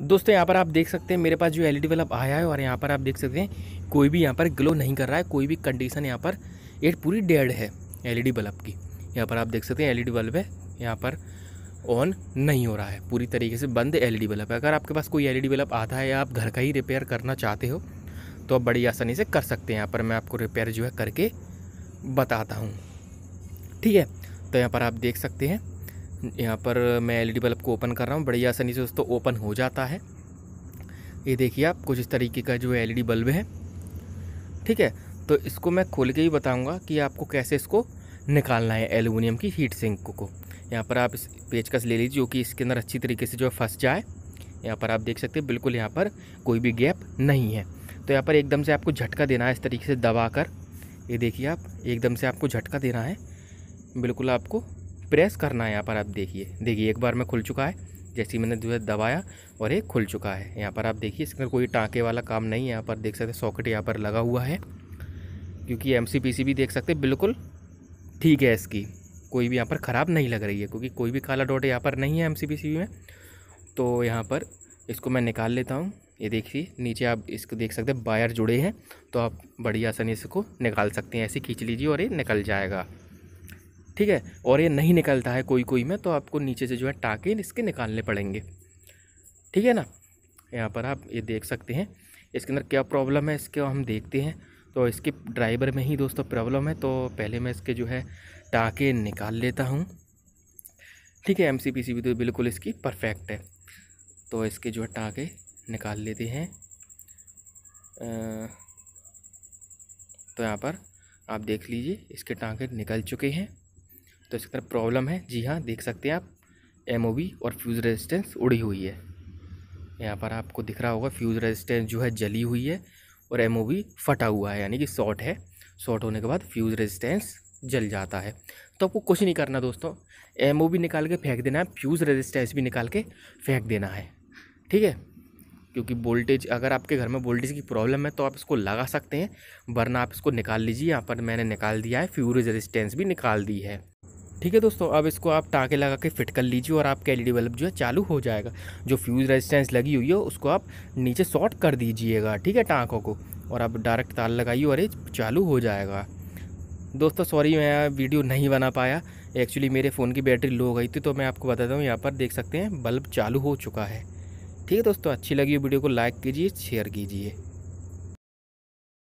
दोस्तों यहाँ पर आप देख सकते हैं मेरे पास जो एलईडी e बल्ब आया है और यहाँ पर आप देख सकते हैं कोई भी यहाँ पर ग्लो नहीं कर रहा है कोई भी कंडीशन यहाँ पर एट पूरी डेड है एलईडी e बल्ब की यहाँ पर आप देख सकते हैं एलईडी e बल्ब है यहाँ पर ऑन नहीं हो रहा है पूरी तरीके से बंद एलईडी बल्ब है अगर आपके पास कोई एलईडी बल्ब आता है या आप घर का ही रिपेयर करना चाहते हो तो आप बड़ी आसानी से कर सकते हैं यहाँ पर मैं आपको रिपेयर जो है करके बताता हूँ ठीक है तो यहाँ पर आप देख सकते हैं यहाँ पर मैं एलईडी बल्ब को ओपन कर रहा हूँ बड़ी आसानी से दोस्तों ओपन हो जाता है ये देखिए आप कुछ इस तरीके का जो एलईडी बल्ब है ठीक है तो इसको मैं खोल के ही बताऊँगा कि आपको कैसे इसको निकालना है एलुमिनियम की हीट सिंक को यहाँ पर आप इस पेचकस ले लीजिए जो कि इसके अंदर अच्छी तरीके से जो है फंस जाए यहाँ पर आप देख सकते हैं बिल्कुल यहाँ पर कोई भी गैप नहीं है तो यहाँ पर एकदम से आपको झटका देना है इस तरीके से दबा कर ये देखिए आप एकदम से आपको झटका देना है बिल्कुल आपको प्रेस करना है यहाँ पर आप देखिए देखिए एक बार में खुल चुका है जैसे ही मैंने जो है दबाया और ये खुल चुका है यहाँ पर आप देखिए इसका कोई टाँके वाला काम नहीं है यहाँ पर देख सकते सॉकेट यहाँ पर लगा हुआ है क्योंकि एम भी देख सकते बिल्कुल ठीक है इसकी कोई भी यहाँ पर ख़राब नहीं लग रही है क्योंकि कोई भी काला डॉट यहाँ पर नहीं है एम में तो यहाँ पर इसको मैं निकाल लेता हूँ ये देखिए नीचे आप इसको देख सकते हैं वायर जुड़े हैं तो आप बड़ी आसानी से इसको निकाल सकते हैं ऐसे खींच लीजिए और ये निकल जाएगा ठीक है और ये नहीं निकलता है कोई कोई में तो आपको नीचे से जो है टाके इसके निकालने पड़ेंगे ठीक है ना यहाँ पर आप ये देख सकते हैं इसके अंदर क्या प्रॉब्लम है इसके हम देखते हैं तो इसके ड्राइवर में ही दोस्तों प्रॉब्लम है तो पहले मैं इसके जो है टाके निकाल लेता हूँ ठीक है एम सी भी तो बिल्कुल इसकी परफेक्ट है तो इसके जो है टाके निकाल लेते हैं तो यहाँ पर आप देख लीजिए इसके टाँके निकल चुके हैं तो इसके अंदर प्रॉब्लम है जी हाँ देख सकते हैं आप एम और फ्यूज़ रेजिस्टेंस उड़ी हुई है यहाँ पर आपको दिख रहा होगा फ्यूज़ रेजिस्टेंस जो है जली हुई है और एम फटा हुआ है यानी कि शॉर्ट है शॉर्ट होने के बाद फ्यूज़ रेजिस्टेंस जल जाता है तो आपको कुछ नहीं करना दोस्तों एम निकाल के फेंक देना है फ्यूज़ रेजिस्टेंस भी निकाल के फेंक देना है ठीक है क्योंकि वोल्टेज अगर आपके घर में वोल्टेज की प्रॉब्लम है तो आप इसको लगा सकते हैं वरना आप इसको निकाल लीजिए यहाँ पर मैंने निकाल दिया है फ्यूज रेजिस्टेंस भी निकाल दी है ठीक है दोस्तों अब इसको आप टाके लगा के फिट कर लीजिए और आपका एलईडी बल्ब जो है चालू हो जाएगा जो फ्यूज़ रेजिस्टेंस लगी हुई है उसको आप नीचे शॉर्ट कर दीजिएगा ठीक है टाँकों को और आप डायरेक्ट तार लगाइए और ये चालू हो जाएगा दोस्तों सॉरी मैं वीडियो नहीं बना पाया एक्चुअली मेरे फ़ोन की बैटरी लो गई थी तो मैं आपको बताता हूँ यहाँ पर देख सकते हैं बल्ब चालू हो चुका है ठीक है दोस्तों अच्छी लगी वीडियो को लाइक कीजिए शेयर कीजिए